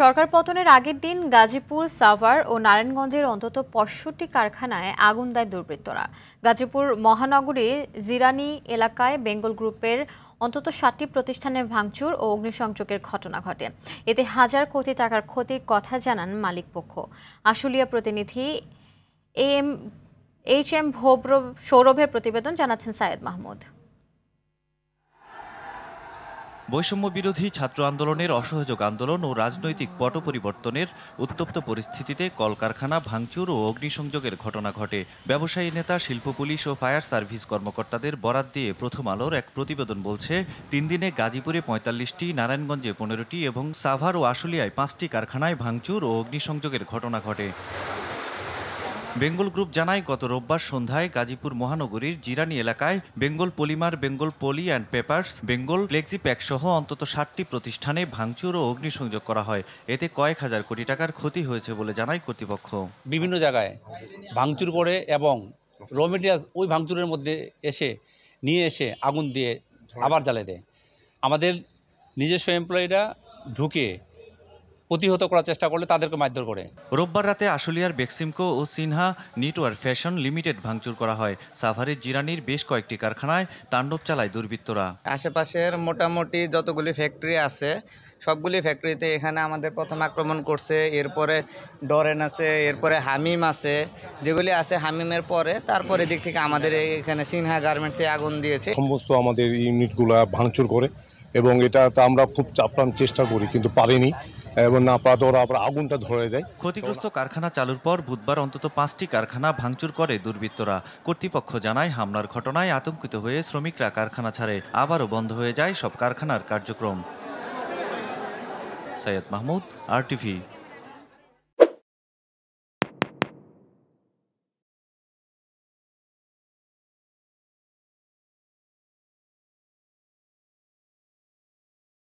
সরকার পতনের আগের দিন গাজীপুর সাভার ও নারায়ণগঞ্জের অন্তত পঁয়ষট্টি কারখানায় আগুন দেয় দুর্বৃত্তরা গাজীপুর মহানগরী জিরানি এলাকায় বেঙ্গল গ্রুপের অন্তত ষাটটি প্রতিষ্ঠানে ভাঙচুর ও অগ্নিসংযোগের ঘটনা ঘটে এতে হাজার কোটি টাকার ক্ষতির কথা জানান মালিকপক্ষ আশুলিয়া প্রতিনিধি এম এইচ এম ভোব্র সৌরভের প্রতিবেদন জানাচ্ছেন সায়েদ মাহমুদ বৈষম্য বিরোধী ছাত্র আন্দোলনের অসহযোগ আন্দোলন ও রাজনৈতিক পট পরিবর্তনের উত্তপ্ত পরিস্থিতিতে কলকারখানা ভাঙচুর ও অগ্নিসংযোগের ঘটনা ঘটে ব্যবসায়ী নেতা শিল্প পুলিশ ও ফায়ার সার্ভিস কর্মকর্তাদের বরাত দিয়ে প্রথম আলোর এক প্রতিবেদন বলছে তিন দিনে গাজীপুরে পঁয়তাল্লিশটি নারায়ণগঞ্জে পনেরোটি এবং সাভার ও আশুলিয়ায় পাঁচটি কারখানায় ভাঙচুর ও অগ্নিসংযোগের ঘটনা ঘটে বেঙ্গল গ্রুপ জানায় গত রোববার সন্ধ্যায় গাজীপুর মহানগরীর জিরানি এলাকায় Bengal polymer Bengal poly and papers Bengal flexi pack সহ অন্তত ষাটটি প্রতিষ্ঠানে ভাঙচুর ও অগ্নিসংযোগ করা হয় এতে কয়েক হাজার কোটি টাকার ক্ষতি হয়েছে বলে জানায় কর্তৃপক্ষ বিভিন্ন জায়গায় ভাঙচুর করে এবং র মেটেরিয়াল ওই ভাঙচুরের মধ্যে এসে নিয়ে এসে আগুন দিয়ে আবার জ্বালে দেয় আমাদের নিজস্ব এমপ্লয়িরা ঢুকে প্রতিহত করার চেষ্টা করলে তাদেরকে মারধর করে রোববার রাতে আশুলিয়ার বেক্সিমকো ও সিনহা নেটওয়ার্ক ফ্যাশন লিমিটেড ভাঙচুর করা হয় সাভারের জিরানির বেশ কয়েকটি কারখানায় তাণ্ডব চালায় দুর্বৃত্তরা আশেপাশের মোটামুটি যতগুলি ফ্যাক্টরি আছে সবগুলি ফ্যাক্টরিতে এখানে আমাদের প্রথম আক্রমণ করছে এরপরে ডরেন আছে এরপরে হামিম আছে যেগুলি আছে হামিমের পরে তারপরে দিক থেকে আমাদের এখানে সিনহা গার্মেন্টসে আগুন দিয়েছে সমস্ত আমাদের ইউনিটগুলো ভাঙচুর করে এবং এটা তো আমরা খুব চাপলাম চেষ্টা করি কিন্তু পারিনি এবং না পাতে ওরা আবার আগুনটা ধরে দেয় ক্ষতিগ্রস্ত কারখানা চালুর পর বুধবার অন্তত পাঁচটি কারখানা ভাঙচুর করে দুর্বৃত্তরা কর্তৃপক্ষ জানায় হামলার ঘটনায় আতঙ্কিত হয়ে শ্রমিকরা কারখানা ছাড়ে আবারও বন্ধ হয়ে যায় সব কারখানার কার্যক্রম সৈয়দ মাহমুদ আরটিভি